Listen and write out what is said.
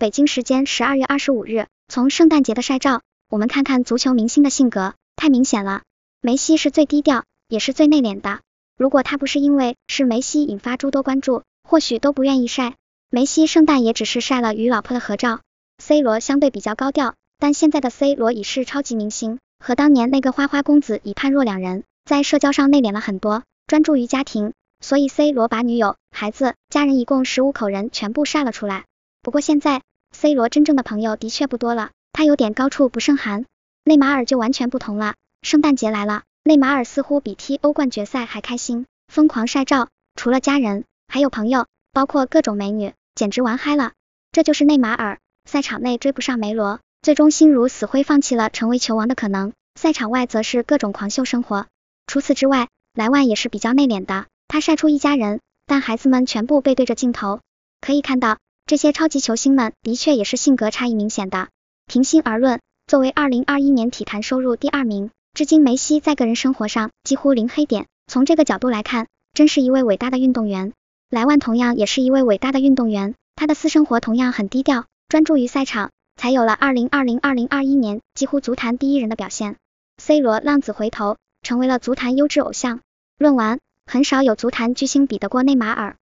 北京时间十二月二十五日，从圣诞节的晒照，我们看看足球明星的性格，太明显了。梅西是最低调，也是最内敛的。如果他不是因为是梅西引发诸多关注，或许都不愿意晒。梅西圣诞也只是晒了与老婆的合照。C 罗相对比较高调，但现在的 C 罗已是超级明星，和当年那个花花公子已判若两人，在社交上内敛了很多，专注于家庭，所以 C 罗把女友、孩子、家人一共十五口人全部晒了出来。不过现在，C 罗真正的朋友的确不多了，他有点高处不胜寒。内马尔就完全不同了，圣诞节来了，内马尔似乎比踢欧冠决赛还开心，疯狂晒照，除了家人，还有朋友，包括各种美女，简直玩嗨了。这就是内马尔，赛场内追不上梅罗，最终心如死灰，放弃了成为球王的可能。赛场外则是各种狂秀生活。除此之外，莱万也是比较内敛的，他晒出一家人，但孩子们全部背对着镜头，可以看到。这些超级球星们的确也是性格差异明显的。平心而论，作为二零二一年体坛收入第二名，至今梅西在个人生活上几乎零黑点。从这个角度来看，真是一位伟大的运动员。莱万同样也是一位伟大的运动员，他的私生活同样很低调，专注于赛场，才有了二零二零二零二一年几乎足坛第一人的表现。C 罗浪子回头，成为了足坛优质偶像。论完，很少有足坛巨星比得过内马尔。